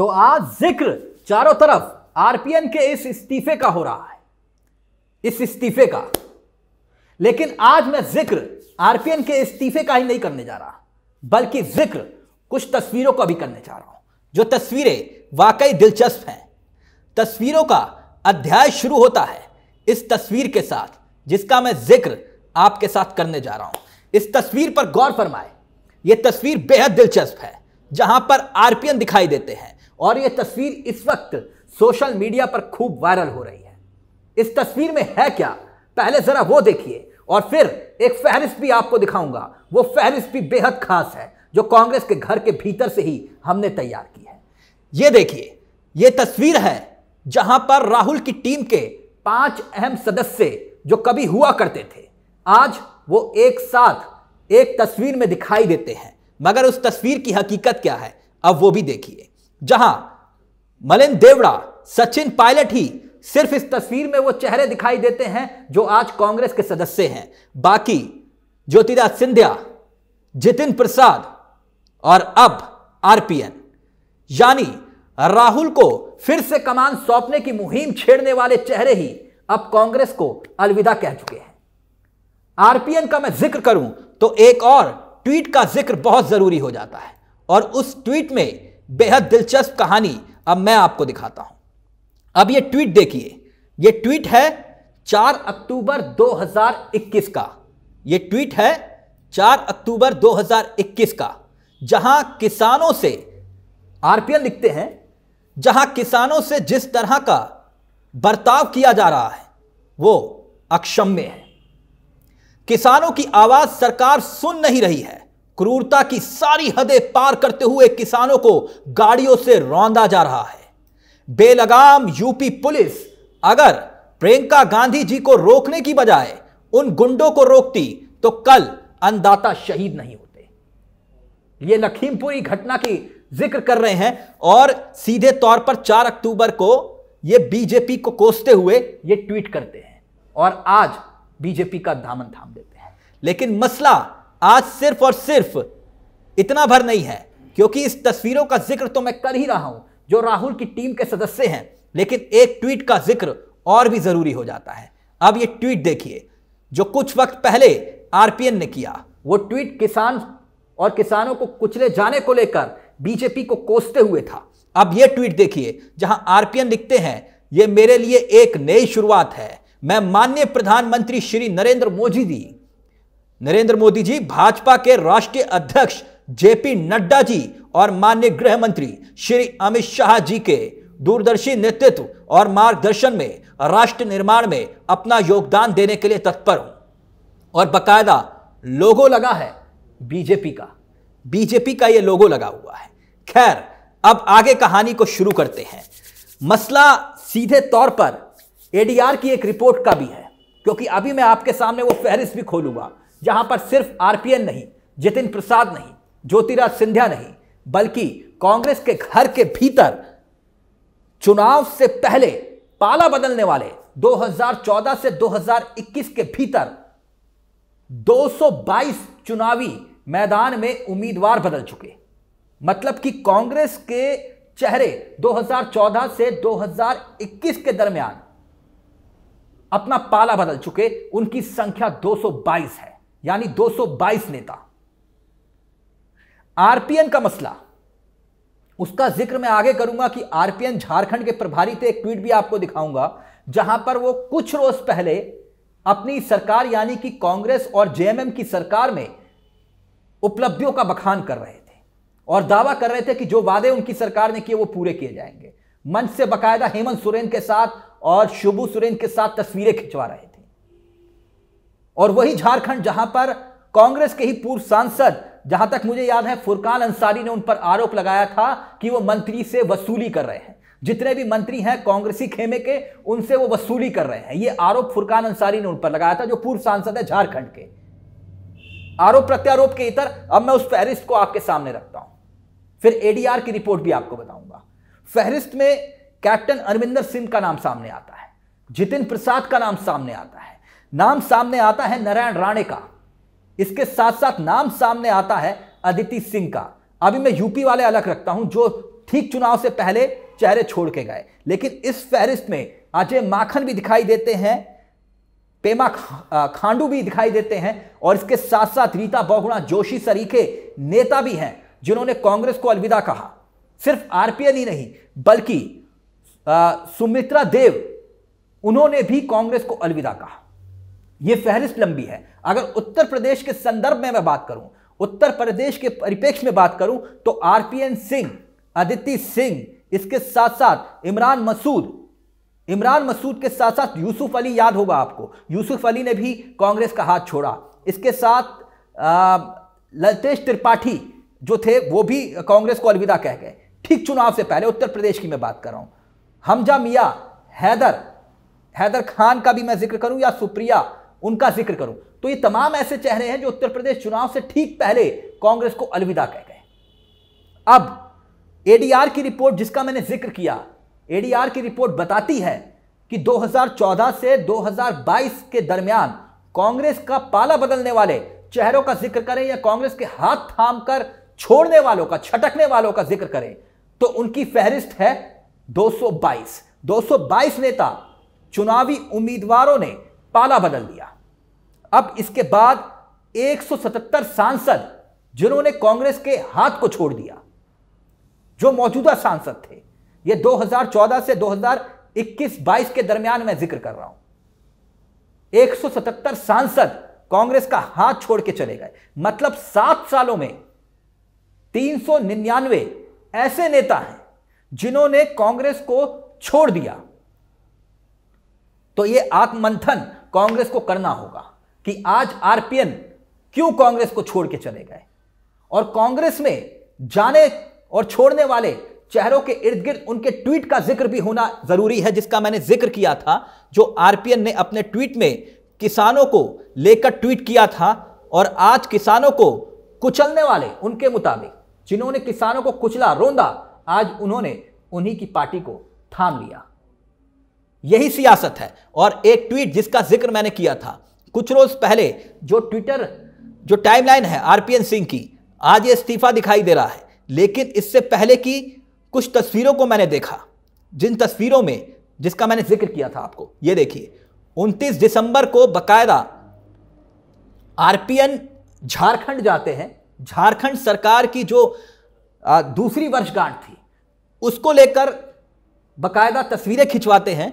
तो आज जिक्र चारों तरफ आरपीएन के इस इस्तीफे का हो रहा है इस इस्तीफे का लेकिन आज मैं जिक्र आरपीएन के इस्तीफे का ही नहीं करने जा रहा बल्कि जिक्र कुछ तस्वीरों का भी करने जा रहा हूं जो तस्वीरें वाकई दिलचस्प हैं तस्वीरों का अध्याय शुरू होता है इस तस्वीर के साथ जिसका मैं जिक्र आपके साथ करने जा रहा हूं इस तस्वीर पर गौर फरमाए यह तस्वीर बेहद दिलचस्प है जहां पर आरपीएन दिखाई देते हैं और ये तस्वीर इस वक्त सोशल मीडिया पर खूब वायरल हो रही है इस तस्वीर में है क्या पहले ज़रा वो देखिए और फिर एक फहरिस्त भी आपको दिखाऊंगा वो फहरिस्त भी बेहद खास है जो कांग्रेस के घर के भीतर से ही हमने तैयार की है ये देखिए ये तस्वीर है जहां पर राहुल की टीम के पांच अहम सदस्य जो कभी हुआ करते थे आज वो एक साथ एक तस्वीर में दिखाई देते हैं मगर उस तस्वीर की हकीकत क्या है अब वो भी देखिए जहां मलिन देवड़ा सचिन पायलट ही सिर्फ इस तस्वीर में वो चेहरे दिखाई देते हैं जो आज कांग्रेस के सदस्य हैं बाकी ज्योतिराज सिंधिया जितिन प्रसाद और अब आरपीएन यानी राहुल को फिर से कमान सौंपने की मुहिम छेड़ने वाले चेहरे ही अब कांग्रेस को अलविदा कह चुके हैं आरपीएन का मैं जिक्र करूं तो एक और ट्वीट का जिक्र बहुत जरूरी हो जाता है और उस ट्वीट में बेहद दिलचस्प कहानी अब मैं आपको दिखाता हूं अब ये ट्वीट देखिए ये ट्वीट है 4 अक्टूबर 2021 का ये ट्वीट है 4 अक्टूबर 2021 का जहां किसानों से आरपीएल लिखते हैं जहां किसानों से जिस तरह का बर्ताव किया जा रहा है वो अक्षम्य है किसानों की आवाज सरकार सुन नहीं रही है क्रूरता की सारी हदें पार करते हुए किसानों को गाड़ियों से रौंदा जा रहा है बेलगाम यूपी पुलिस अगर प्रियंका गांधी जी को रोकने की बजाय उन गुंडों को रोकती तो कल अनदाता शहीद नहीं होते ये लखीमपुरी घटना की जिक्र कर रहे हैं और सीधे तौर पर 4 अक्टूबर को यह बीजेपी को कोसते हुए यह ट्वीट करते हैं और आज बीजेपी का दामन थाम देते हैं लेकिन मसला आज सिर्फ और सिर्फ इतना भर नहीं है क्योंकि इस तस्वीरों का जिक्र तो मैं कर ही रहा हूं जो राहुल की टीम के सदस्य हैं लेकिन एक ट्वीट का जिक्र और भी जरूरी हो जाता है अब ये ट्वीट देखिए जो कुछ वक्त पहले आरपीएन ने किया वो ट्वीट किसान और किसानों को कुचले जाने को लेकर बीजेपी को कोसते हुए था अब ये ट्वीट देखिए जहां आरपीएन लिखते हैं ये मेरे लिए एक नई शुरुआत है मैं माननीय प्रधानमंत्री श्री नरेंद्र मोदी जी नरेंद्र मोदी जी भाजपा के राष्ट्रीय अध्यक्ष जेपी नड्डा जी और माननीय गृह मंत्री श्री अमित शाह जी के दूरदर्शी नेतृत्व और मार्गदर्शन में राष्ट्र निर्माण में अपना योगदान देने के लिए तत्पर हूं और बकायदा लोगो लगा है बीजेपी का बीजेपी का यह लोगो लगा हुआ है खैर अब आगे कहानी को शुरू करते हैं मसला सीधे तौर पर एडीआर की एक रिपोर्ट का भी है क्योंकि अभी मैं आपके सामने वो फहरिस्त भी खोलूंगा जहां पर सिर्फ आरपीएन नहीं जितिन प्रसाद नहीं ज्योतिराज सिंधिया नहीं बल्कि कांग्रेस के घर के भीतर चुनाव से पहले पाला बदलने वाले 2014 से 2021 के भीतर 222 चुनावी मैदान में उम्मीदवार बदल चुके मतलब कि कांग्रेस के चेहरे 2014 से 2021 के दरमियान अपना पाला बदल चुके उनकी संख्या 222 है यानी 222 नेता आरपीएन का मसला उसका जिक्र मैं आगे करूंगा कि आरपीएन झारखंड के प्रभारी थे एक ट्वीट भी आपको दिखाऊंगा जहां पर वो कुछ रोज पहले अपनी सरकार यानी कि कांग्रेस और जेएमएम की सरकार में उपलब्धियों का बखान कर रहे थे और दावा कर रहे थे कि जो वादे उनकी सरकार ने किए वो पूरे किए जाएंगे मंच से बकायदा हेमंत सोरेन के साथ और शुभू सोरेन के साथ तस्वीरें खिंचवा रहे और वही झारखंड जहां पर कांग्रेस के ही पूर्व सांसद जहां तक मुझे याद है फुरकान अंसारी ने उन पर आरोप लगाया था कि वो मंत्री से वसूली कर रहे हैं जितने भी मंत्री हैं कांग्रेसी खेमे के उनसे वो वसूली कर रहे हैं ये आरोप फुरकान अंसारी ने उन पर लगाया था जो पूर्व सांसद है झारखंड के आरोप प्रत्यारोप के इतर अब मैं उस फहरिस्त को आपके सामने रखता हूं फिर एडीआर की रिपोर्ट भी आपको बताऊंगा फहरिस्त में कैप्टन अरविंदर सिंह का नाम सामने आता है जितिन प्रसाद का नाम सामने आता है नाम सामने आता है नारायण राणे का इसके साथ साथ नाम सामने आता है अदिति सिंह का अभी मैं यूपी वाले अलग रखता हूं जो ठीक चुनाव से पहले चेहरे छोड़ के गए लेकिन इस फहरिस्त में अजय माखन भी दिखाई देते हैं पेमा खांडू भी दिखाई देते हैं और इसके साथ साथ रीता बहुगुणा जोशी सरीखे नेता भी हैं जिन्होंने कांग्रेस को अलविदा कहा सिर्फ आरपीएन ही नहीं बल्कि सुमित्रा देव उन्होंने भी कांग्रेस को अलविदा कहा ये फहरिस्त लंबी है अगर उत्तर प्रदेश के संदर्भ में मैं बात करूं उत्तर प्रदेश के परिपेक्ष में बात करूं तो आरपीएन सिंह अदिति सिंह इसके साथ साथ इमरान मसूद इमरान मसूद के साथ साथ यूसुफ अली याद होगा आपको यूसुफ अली ने भी कांग्रेस का हाथ छोड़ा इसके साथ ललतेश त्रिपाठी जो थे वो भी कांग्रेस को अलविदा कह गए ठीक चुनाव से पहले उत्तर प्रदेश की मैं बात कर रहा हूं हमजा मिया हैदर हैदर खान का भी मैं जिक्र करूं या सुप्रिया उनका जिक्र करूं तो ये तमाम ऐसे चेहरे हैं जो उत्तर प्रदेश चुनाव से ठीक पहले कांग्रेस को अलविदा कह गए अब एडीआर की रिपोर्ट जिसका मैंने जिक्र किया एडीआर की रिपोर्ट बताती है कि 2014 से 2022 के दरमियान कांग्रेस का पाला बदलने वाले चेहरों का जिक्र करें या कांग्रेस के हाथ थाम कर छोड़ने वालों का छटकने वालों का जिक्र करें तो उनकी फहरिस्त है 222 222 नेता चुनावी उम्मीदवारों ने पाला बदल दिया अब इसके बाद 177 सांसद जिन्होंने कांग्रेस के हाथ को छोड़ दिया जो मौजूदा सांसद थे ये 2014 से 2021-22 के दरमियान मैं जिक्र कर रहा हूं 177 सांसद कांग्रेस का हाथ छोड़ के चले गए मतलब सात सालों में तीन ऐसे नेता हैं जिन्होंने कांग्रेस को छोड़ दिया तो यह आत्ममंथन कांग्रेस को करना होगा कि आज आरपीएन क्यों कांग्रेस को छोड़ के चले गए और कांग्रेस में जाने और छोड़ने वाले चेहरों के इर्द गिर्द उनके ट्वीट का जिक्र भी होना जरूरी है जिसका मैंने जिक्र किया था जो आरपीएन ने अपने ट्वीट में किसानों को लेकर ट्वीट किया था और आज किसानों को कुचलने वाले उनके मुताबिक जिन्होंने किसानों को कुचला रोंदा आज उन्होंने उन्हीं की पार्टी को थाम लिया यही सियासत है और एक ट्वीट जिसका जिक्र मैंने किया था कुछ रोज पहले जो ट्विटर जो टाइमलाइन है आरपीएन सिंह की आज ये इस्तीफा दिखाई दे रहा है लेकिन इससे पहले की कुछ तस्वीरों को मैंने देखा जिन तस्वीरों में जिसका मैंने जिक्र किया था आपको ये देखिए 29 दिसंबर को बकायदा आरपीएन झारखंड जाते हैं झारखंड सरकार की जो दूसरी वर्षगांठ थी उसको लेकर बकायदा तस्वीरें खिंचवाते हैं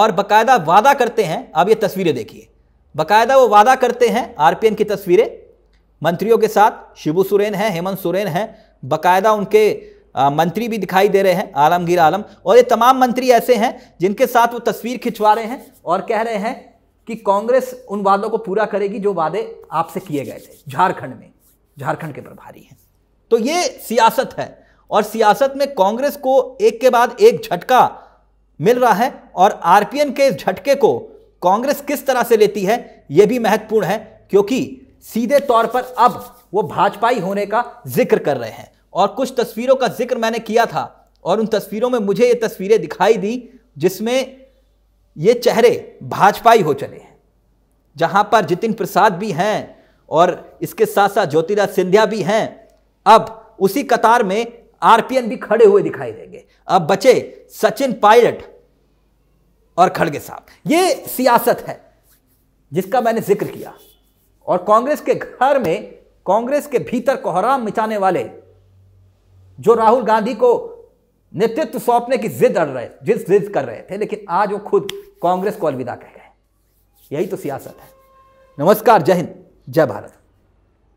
और बकायदा वादा करते हैं अब ये तस्वीरें देखिए बकायदा वो वादा करते हैं आरपीएन की तस्वीरें मंत्रियों के साथ शिबू सोरेन हैं हेमंत सोरेन हैं बकायदा उनके आ, मंत्री भी दिखाई दे रहे हैं आलमगीर आलम और ये तमाम मंत्री ऐसे हैं जिनके साथ वो तस्वीर खिंचवा रहे हैं और कह रहे हैं कि कांग्रेस उन वादों को पूरा करेगी जो वादे आपसे किए गए थे झारखंड में झारखंड के प्रभारी हैं तो ये सियासत है और सियासत में कांग्रेस को एक के बाद एक झटका मिल रहा है और आरपीएन के इस झटके को कांग्रेस किस तरह से लेती है यह भी महत्वपूर्ण है क्योंकि सीधे तौर पर अब वो भाजपाई होने का जिक्र कर रहे हैं और कुछ तस्वीरों का जिक्र मैंने किया था और उन तस्वीरों में मुझे ये तस्वीरें दिखाई दी जिसमें ये चेहरे भाजपाई हो चले हैं जहां पर जितिन प्रसाद भी हैं और इसके साथ साथ ज्योतिराज सिंधिया भी हैं अब उसी कतार में आरपीएन भी खड़े हुए दिखाई देंगे अब बचे सचिन पायलट और खड़गे साहब ये सियासत है जिसका मैंने जिक्र किया और कांग्रेस के घर में कांग्रेस के भीतर कोहराम मिचाने वाले जो राहुल गांधी को नेतृत्व सौंपने की जिद अड़ रहे जिस जिद कर रहे थे लेकिन आज वो खुद कांग्रेस को अलविदा कह गए यही तो सियासत है नमस्कार जय हिंद जय भारत